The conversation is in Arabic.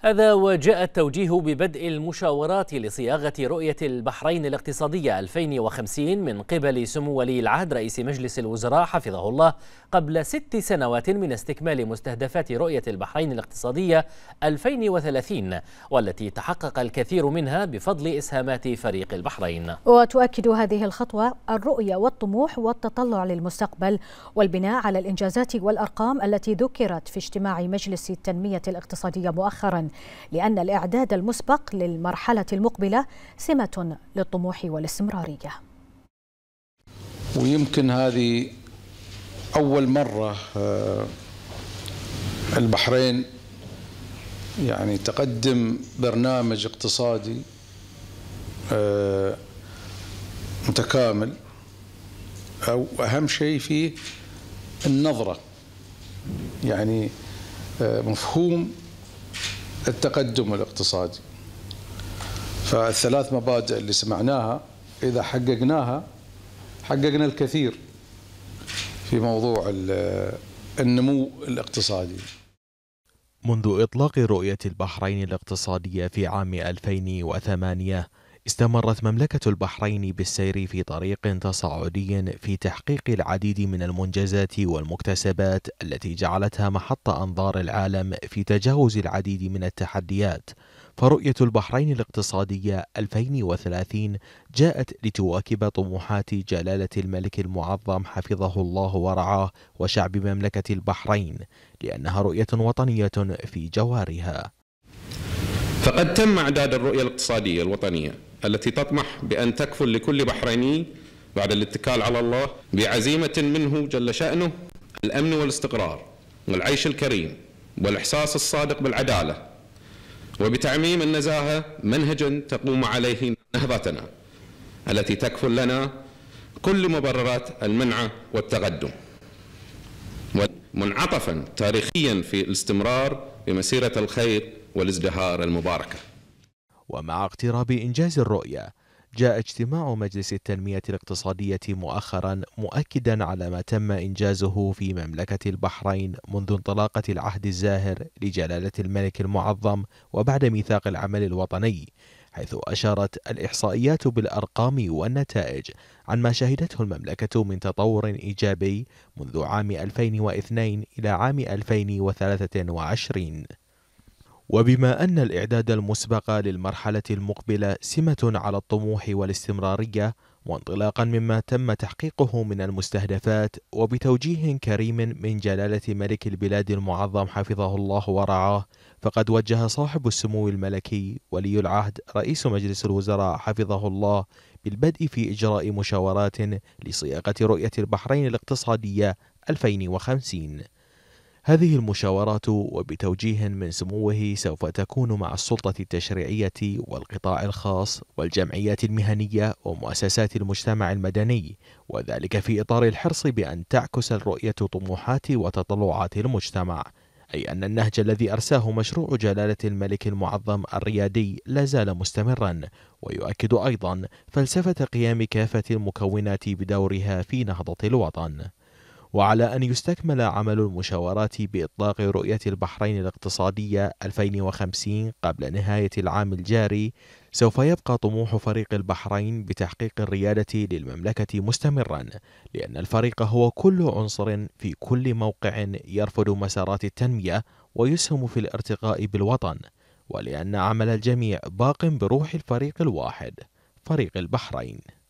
هذا وجاء التوجيه ببدء المشاورات لصياغة رؤية البحرين الاقتصادية 2050 من قبل سمو ولي العهد رئيس مجلس الوزراء حفظه الله قبل ست سنوات من استكمال مستهدفات رؤية البحرين الاقتصادية 2030 والتي تحقق الكثير منها بفضل إسهامات فريق البحرين وتؤكد هذه الخطوة الرؤية والطموح والتطلع للمستقبل والبناء على الإنجازات والأرقام التي ذكرت في اجتماع مجلس التنمية الاقتصادية مؤخرا لأن الإعداد المسبق للمرحلة المقبلة سمة للطموح والاستمرارية ويمكن هذه أول مرة آه، البحرين يعني تقدم برنامج اقتصادي آه، متكامل أو أهم شيء فيه النظرة يعني آه، مفهوم التقدم الاقتصادي فالثلاث مبادئ اللي سمعناها إذا حققناها حققنا الكثير في موضوع النمو الاقتصادي منذ إطلاق رؤية البحرين الاقتصادية في عام 2008 استمرت مملكة البحرين بالسير في طريق تصاعدي في تحقيق العديد من المنجزات والمكتسبات التي جعلتها محط أنظار العالم في تجاوز العديد من التحديات فرؤية البحرين الاقتصادية 2030 جاءت لتواكب طموحات جلالة الملك المعظم حفظه الله ورعاه وشعب مملكة البحرين لأنها رؤية وطنية في جوارها فقد تم إعداد الرؤية الاقتصادية الوطنية التي تطمح بأن تكفل لكل بحريني بعد الاتكال على الله بعزيمة منه جل شأنه الأمن والاستقرار والعيش الكريم والإحساس الصادق بالعدالة وبتعميم النزاهة منهجا تقوم عليه نهضتنا التي تكفل لنا كل مبررات المنعة والتقدم ومنعطفا تاريخيا في الاستمرار بمسيرة الخير والازدهار المباركة ومع اقتراب إنجاز الرؤية جاء اجتماع مجلس التنمية الاقتصادية مؤخرا مؤكدا على ما تم إنجازه في مملكة البحرين منذ انطلاقة العهد الزاهر لجلالة الملك المعظم وبعد ميثاق العمل الوطني حيث أشارت الإحصائيات بالأرقام والنتائج عن ما شهدته المملكة من تطور إيجابي منذ عام 2002 إلى عام 2023 وبما أن الإعداد المسبق للمرحلة المقبلة سمة على الطموح والاستمرارية وانطلاقا مما تم تحقيقه من المستهدفات وبتوجيه كريم من جلالة ملك البلاد المعظم حفظه الله ورعاه فقد وجه صاحب السمو الملكي ولي العهد رئيس مجلس الوزراء حفظه الله بالبدء في إجراء مشاورات لصياغة رؤية البحرين الاقتصادية 2050 هذه المشاورات وبتوجيه من سموه سوف تكون مع السلطة التشريعية والقطاع الخاص والجمعيات المهنية ومؤسسات المجتمع المدني وذلك في إطار الحرص بأن تعكس الرؤية طموحات وتطلعات المجتمع أي أن النهج الذي أرساه مشروع جلالة الملك المعظم الريادي لا زال مستمرا ويؤكد أيضا فلسفة قيام كافة المكونات بدورها في نهضة الوطن وعلى أن يستكمل عمل المشاورات بإطلاق رؤية البحرين الاقتصادية 2050 قبل نهاية العام الجاري سوف يبقى طموح فريق البحرين بتحقيق الريادة للمملكة مستمرا لأن الفريق هو كل عنصر في كل موقع يرفض مسارات التنمية ويسهم في الارتقاء بالوطن ولأن عمل الجميع باق بروح الفريق الواحد فريق البحرين